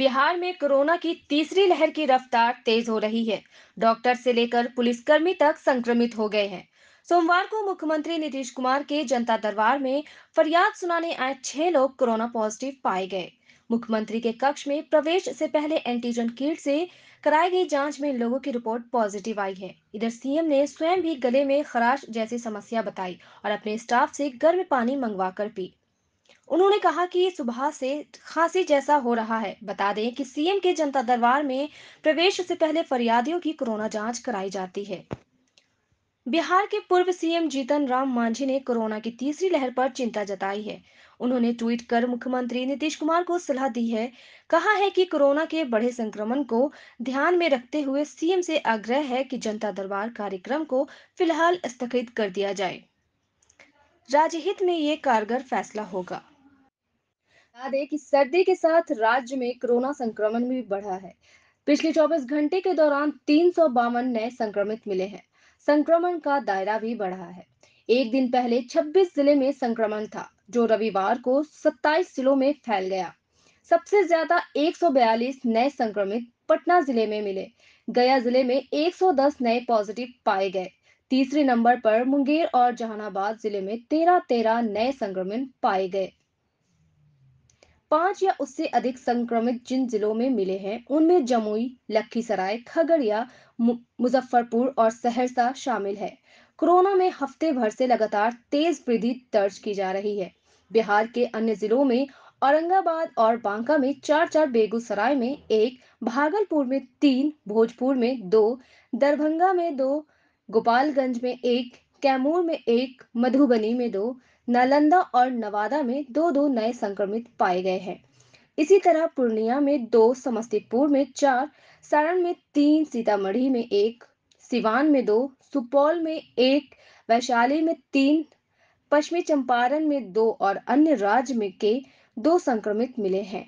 बिहार में कोरोना की तीसरी लहर की रफ्तार तेज हो रही है डॉक्टर से लेकर पुलिसकर्मी तक संक्रमित हो गए हैं सोमवार को मुख्यमंत्री नीतीश कुमार के जनता दरबार में फरियाद सुनाने आए छह लोग कोरोना पॉजिटिव पाए गए मुख्यमंत्री के कक्ष में प्रवेश से पहले एंटीजन किट से कराई गई जांच में लोगों की रिपोर्ट पॉजिटिव आई है इधर सीएम ने स्वयं भी गले में खराश जैसी समस्या बताई और अपने स्टाफ से गर्म पानी मंगवा कर पी उन्होंने कहा कि सुबह से खांसी जैसा हो रहा है बता दें कि सीएम के जनता दरबार में प्रवेश से पहले फरियादियों की कोरोना जांच कराई जाती है बिहार के पूर्व सीएम जीतन राम मांझी ने कोरोना की तीसरी लहर पर चिंता जताई है उन्होंने ट्वीट कर मुख्यमंत्री नीतीश कुमार को सलाह दी है कहा है कि कोरोना के बढ़े संक्रमण को ध्यान में रखते हुए सीएम से आग्रह है कि जनता दरबार कार्यक्रम को फिलहाल स्थगित कर दिया जाए राज्यहित में ये कारगर फैसला होगा बता दें कि सर्दी के साथ राज्य में कोरोना संक्रमण भी बढ़ा है पिछले 24 घंटे के दौरान तीन नए संक्रमित मिले हैं संक्रमण का दायरा भी बढ़ा है एक दिन पहले 26 जिले में संक्रमण था जो रविवार को 27 जिलों में फैल गया सबसे ज्यादा 142 नए संक्रमित पटना जिले में मिले गया जिले में 110 नए पॉजिटिव पाए गए तीसरे नंबर पर मुंगेर और जहानाबाद जिले में तेरह तेरह नए संक्रमित पाए गए पांच या उससे अधिक संक्रमित जिन जिलों में मिले हैं उनमें जमुई लखीसराय खगड़िया मुजफ्फरपुर और सहरसा शामिल है कोरोना में हफ्ते भर से लगातार तेज वृद्धि दर्ज की जा रही है बिहार के अन्य जिलों में औरंगाबाद और बांका में चार चार बेगूसराय में एक भागलपुर में तीन भोजपुर में दो दरभंगा में दो गोपालगंज में एक कैमूर में एक मधुबनी में दो नालंदा और नवादा में दो दो नए संक्रमित पाए गए हैं इसी तरह पूर्णिया में दो समस्तीपुर में चार सारण में तीन सीतामढ़ी में एक सिवान में दो सुपौल में एक वैशाली में तीन पश्चिमी चंपारण में दो और अन्य राज्य में के दो संक्रमित मिले हैं